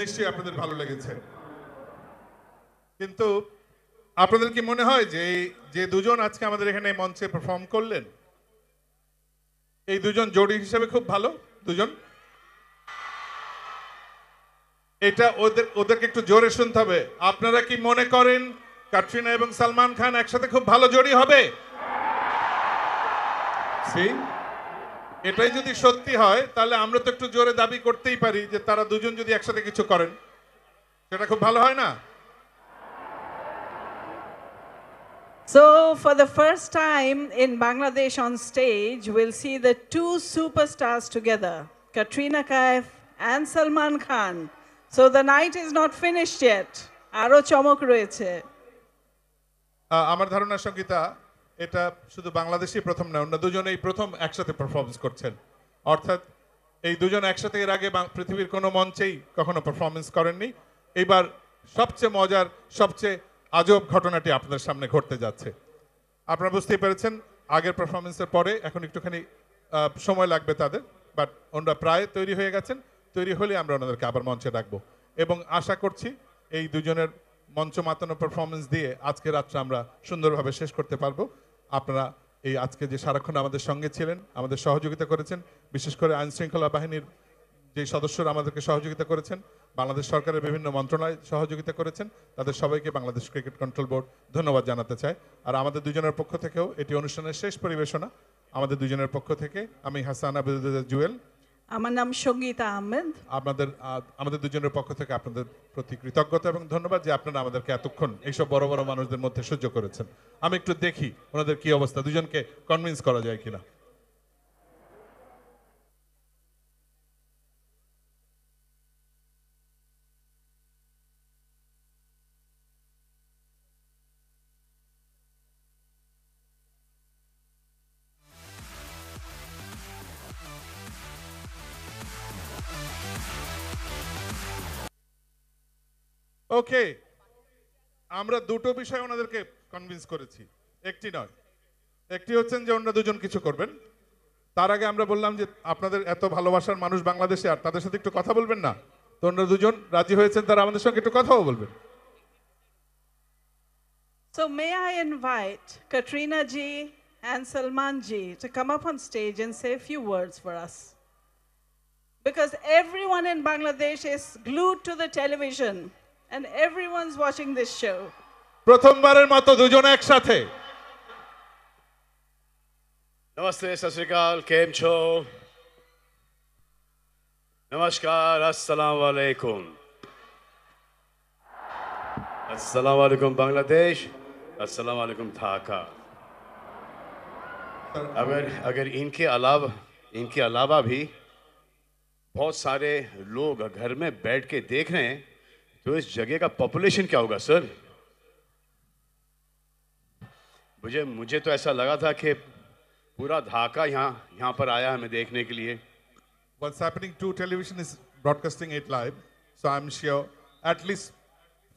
নিশ্চয়ই আপনাদের ভালো লেগেছে কিন্তু আপনাদের কি মনে হয় যে যে দুজন আজকে আমাদের এখানে মঞ্চে পারফর্ম করলেন এই দুজন জোড়ি হিসেবে খুব ভালো দুজন এটা ওদের ওদেরকে একটু জোরে শুনতে হবে আপনারা কি মনে করেন কাটরিনা এবং সালমান খান একসাথে খুব ভালো জোড়ি হবে See? এটাই যদি সত্যি হয় তাহলে আমরা তো একটু জোরে দাবি করতেই পারি যে তারা দুজন যদি একসাথে কিছু করেন সেটা খুব ভালো হয় না So, for the first time in Bangladesh on stage, we'll see the two superstars together, Katrina Kaif and Salman Khan. So, the night is not finished yet. আরো চমক রয়েছে আমার ধারণা সঙ্গীতা এটা শুধু বাংলাদেশই প্রথম না ওনারা দুজনেই প্রথম একসাথে পারফরমেন্স করছেন অর্থাৎ এই দুজন একসাথে এর আগে পৃথিবীর কোনো মঞ্চেই কখনো পারফরমেন্স করেননি এইবার সবচেয়ে মজার সবচেয়ে আজব ঘটনাটি আপনাদের সামনে ঘটতে যাচ্ছে আপনারা বুঝতেই পেরেছেন আগের পারফরমেন্সের পরে এখন একটুখানি সময় লাগবে তাদের বাট ওনারা প্রায় তৈরি হয়ে গেছেন তৈরি হলে আমরা ওনাদেরকে আবার মঞ্চে ডাকবো এবং আশা করছি এই দুজনের মঞ্চ মাতানো পারফরমেন্স দিয়ে আজকে রাত্রে আমরা সুন্দরভাবে শেষ করতে পারবো আপনারা এই আজকে যে সারাক্ষণ আমাদের সঙ্গে ছিলেন আমাদের সহযোগিতা করেছেন বিশেষ করে আইনশৃঙ্খলা বাহিনীর যে সদস্যরা আমাদেরকে সহযোগিতা করেছেন বাংলাদেশ সরকারের বিভিন্ন মন্ত্রণালয় সহযোগিতা করেছেন তাদের সবাইকে বাংলাদেশ ক্রিকেট কন্ট্রোল বোর্ড ধন্যবাদ জানাতে চায় আর আমাদের দুজনের পক্ষ থেকেও এটি অনুষ্ঠানের শেষ পরিবেশনা আমাদের দুজনের পক্ষ থেকে আমি হাসান আবুদুল্লাহ জুয়েল আমার নাম সঙ্গীতা আহমেদ আপনাদের আমাদের দুজনের পক্ষ থেকে আপনাদের প্রতি কৃতজ্ঞতা এবং ধন্যবাদ যে আপনারা আমাদেরকে এতক্ষণ এইসব বড় বড় মানুষদের মধ্যে সহ্য করেছেন আমি একটু দেখি ওনাদের কি অবস্থা দুজনকে কনভিন্স করা যায় কিনা ওকে আমরা দুটো বিষয় ওনাদেরকে কনভিন্স করেছি একটি নয় একটি হচ্ছেন যে অন্য দুজন কিছু করবেন তার আগে আমরা বললাম যে আপনাদের এত ভালোবাসার মানুষ বাংলাদেশে আর তাদের সাথে একটু কথা বলবেন না তো অন্য দুজন রাজি হয়েছেন তারা আমাদের সঙ্গে একটু কথাও বলবেন So may I invite Katrina ji and Salman ji to come up on stage and say a few words for us. Because everyone in Bangladesh is glued to the television and everyone's watching this show. প্রথমবারের মতো দুজন একসাথে नमस्ते सत श्रीकाल केम छो नमस्कार अस्सलाम वालेकुम अस्सलाम वालेकुम बांग्लादेश अस्सलाम वालेकुम अगर अगर इनके अलावा इनके अलावा भी बहुत सारे लोग घर में बैठ के देख रहे हैं तो इस जगह का पॉपुलेशन क्या होगा सर मुझे मुझे तो ऐसा लगा था कि पूरा धाका यहाँ यहाँ पर आया हमें देखने के लिए What's happening to television is broadcasting it live, so I'm sure at least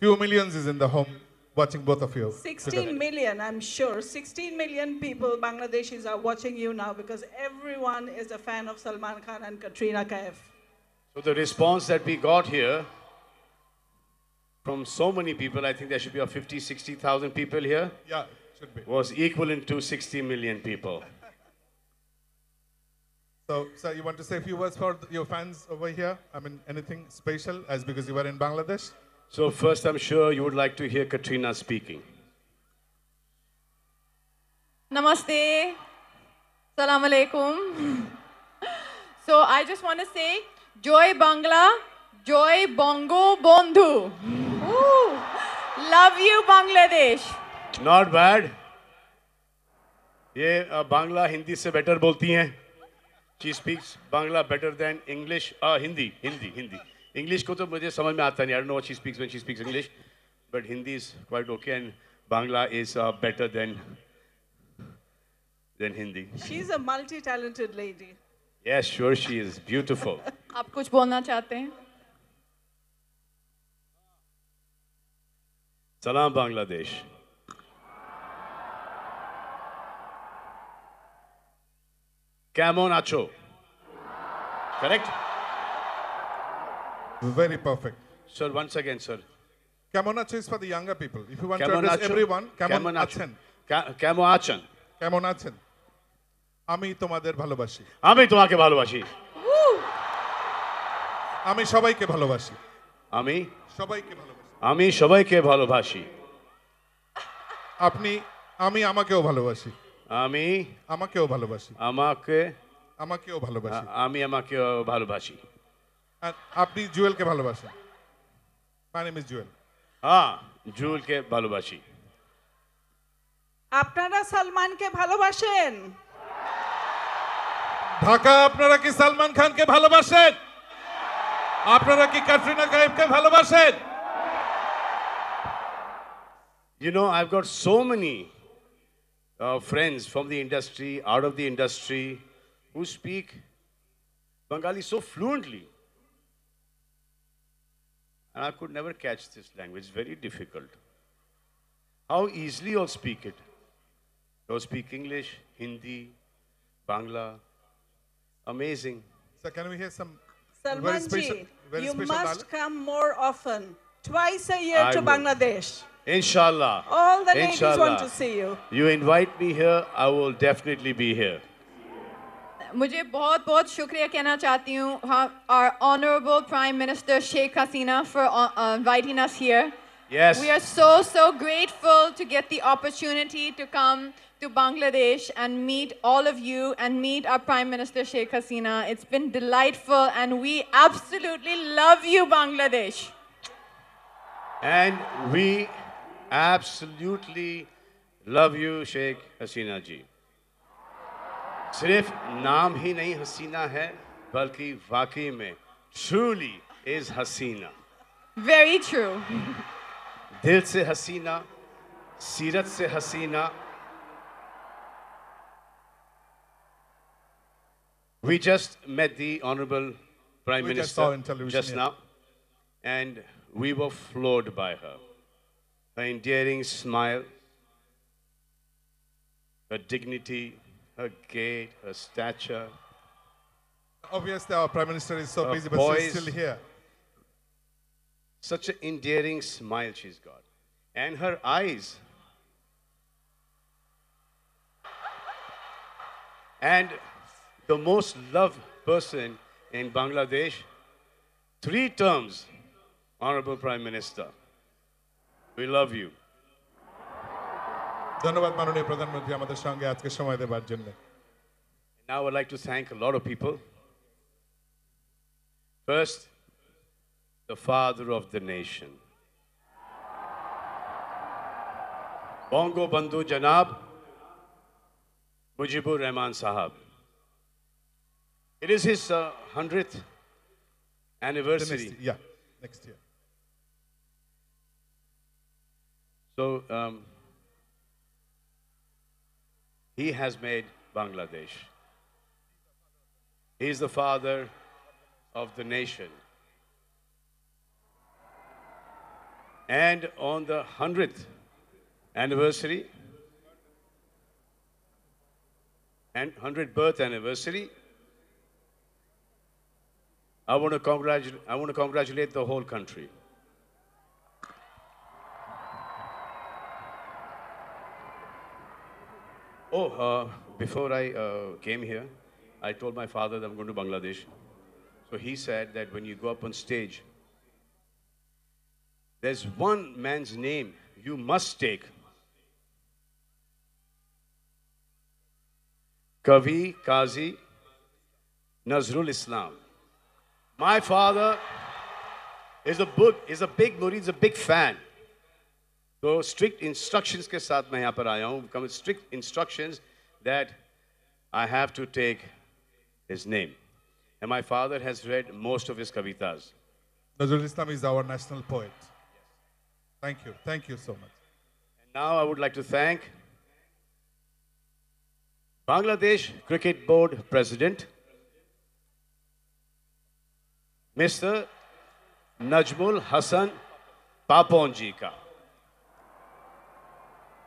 few millions is in the home watching both of you. 16 million, I'm sure. 16 million people, Bangladeshis, are watching you now because everyone is a fan of Salman Khan and Katrina Kaif. So the response that we got here from so many people, I think there should be 50, 60,000 people here. Yeah, should be. Was equivalent to 60 million people. so, sir, you want to say a few words for your fans over here? I mean, anything special as because you were in Bangladesh? So first, I'm sure you would like to hear Katrina speaking. Namaste. Salam alaikum. so I just want to say, Joy Bangla, Joy Bongo Bondhu. Ooh, love you Bangladesh. Not bad. ये बांग्ला हिंदी से better बोलती हैं she speaks Bangla better than English Hindi Hindi Hindi English को तो मुझे समझ में आता नहीं I don't know she speaks when she speaks English but Hindi is quite okay and Bangla is better than than Hindi she is a multi talented lady yes sure she is beautiful आप कुछ बोलना चाहते हैं Salam Bangladesh. Kamon Acho. Correct? Very perfect. Sir, once again, sir. Kamon Acho is for the younger people. If you want Kamon to address Acho. everyone, Kamon Kamon Acho. Acho. Kamon Acho. আমি তোমাদের ভালোবাসি আমি তোমাকে ভালোবাসি আমি সবাইকে ভালোবাসি আমি সবাইকে ভালোবাসি আমি সবাইকে ভালোবাসি আপনি আমি আমাকেও ভালোবাসি আমি আমাকেও ভালোবাসি আমাকে আমাকেও ভালোবাসি আমি আমাকেও ভালোবাসি আপনি জুয়েলকে ভালোবাসেন মাই নেম ইজ জুয়েল হ্যাঁ জুয়েলকে ভালোবাসি আপনারা সালমানকে ভালোবাসেন ঢাকা আপনারা কি সালমান খানকে ভালোবাসেন আপনারা কি ক্যাটরিনা কাইফকে ভালোবাসেন You know, I've got so many uh, friends from the industry, out of the industry, who speak Bengali so fluently. And I could never catch this language, it's very difficult. How easily you speak it. You speak English, Hindi, Bangla. Amazing. So can we hear some Salmanji, you must come more often, twice a year I to will. Bangladesh. Inshallah. All the ladies want to see you. You invite me here, I will definitely be here. मुझे बहुत बहुत शुक्रिया कहना चाहती हूँ our honorable Prime Minister Sheikh Hasina for uh, uh, inviting us here. Yes. We are so, so grateful to get the opportunity to come to Bangladesh and meet all of you and meet our Prime Minister Sheikh Hasina. It's been delightful and we absolutely love you, Bangladesh. And we absolutely love you Sheikh Hasina ji. सिर्फ नाम ही नहीं हसीना है बल्कि वाकई में truly is Hasina. Very true. दिल से हसीना सीरत से हसीना We just met the Honorable Prime we Minister just, just yeah. now, and we were floored by her her endearing smile, her dignity, her gait, her stature. Obviously, our Prime Minister is so her busy, but she's still here. Such an endearing smile she's got. And her eyes. And the most loved person in Bangladesh, three terms, Honorable Prime Minister. We love you. Now I'd like to thank a lot of people. First, the father of the nation. Bongo Bandhu Janab Mujibur Rahman Sahab. It is his uh, 100th anniversary. Next, yeah, next year. So um, he has made Bangladesh. He is the father of the nation. And on the 100th anniversary and 100th birth anniversary, I want to congratulate I want to congratulate the whole country. Oh, uh, before I uh, came here, I told my father that I'm going to Bangladesh. So he said that when you go up on stage, there's one man's name you must take. Kavi Kazi Nazrul Islam. My father is a book is a big He's a big fan. So strict instructions. के साथ मैं यहाँ पर आया हूँ come strict instructions that I have to his name. And my father has read most of his kavitas. Nazrul Islam is our national poet. Thank you. Thank you so much. And now I would like to thank Bangladesh Cricket Board President, Mr. Najmul Hassan Paponji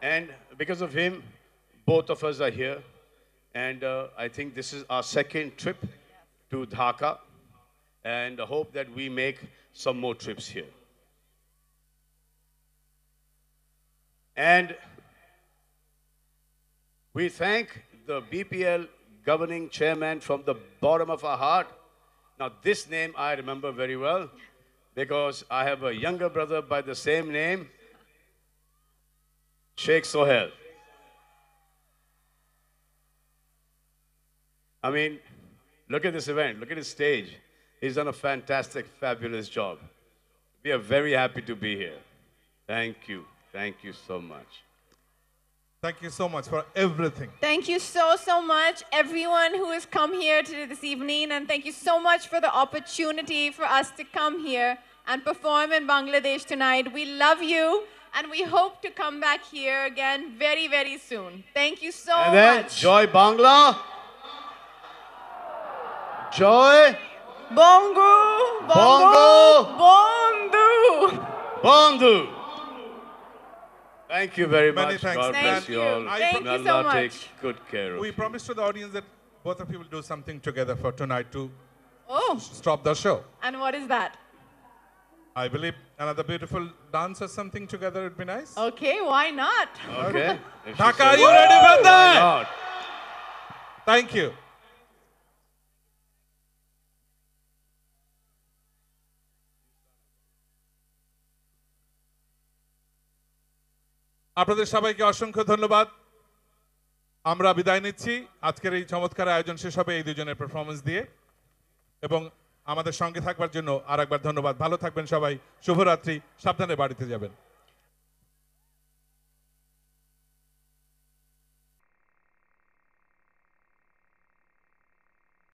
and because of him, both of us are here. And uh, I think this is our second trip to Dhaka. And I hope that we make some more trips here. And we thank the BPL governing chairman from the bottom of our heart. Now, this name I remember very well because I have a younger brother by the same name. Sheikh Sohail. I mean, look at this event. Look at his stage. He's done a fantastic, fabulous job. We are very happy to be here. Thank you. Thank you so much. Thank you so much for everything. Thank you so, so much, everyone who has come here today this evening. And thank you so much for the opportunity for us to come here and perform in Bangladesh tonight. We love you and we hope to come back here again very, very soon. Thank you so and then, much. Joy Bangla. Joy. Bongu. Bongo. Bondu. Bondu. Thank you very Many much. Thanks. God thank bless you, you all. I thank you so much. Take good care we promise to the audience that both of you will do something together for tonight to oh. stop the show. And what is that? I believe another beautiful dance or something together would be nice. Okay, why not? Okay. Dhaka, are you ready for that? Thank you. আপনাদের সবাইকে অসংখ্য ধন্যবাদ আমরা বিদায় নিচ্ছি আজকের এই চমৎকার আয়োজন শেষ হবে এই দুজনের পারফরমেন্স দিয়ে এবং আমাদের সঙ্গে থাকবার জন্য আর একবার ধন্যবাদ ভালো থাকবেন সবাই শুভরাত্রি সাবধানে বাড়িতে যাবেন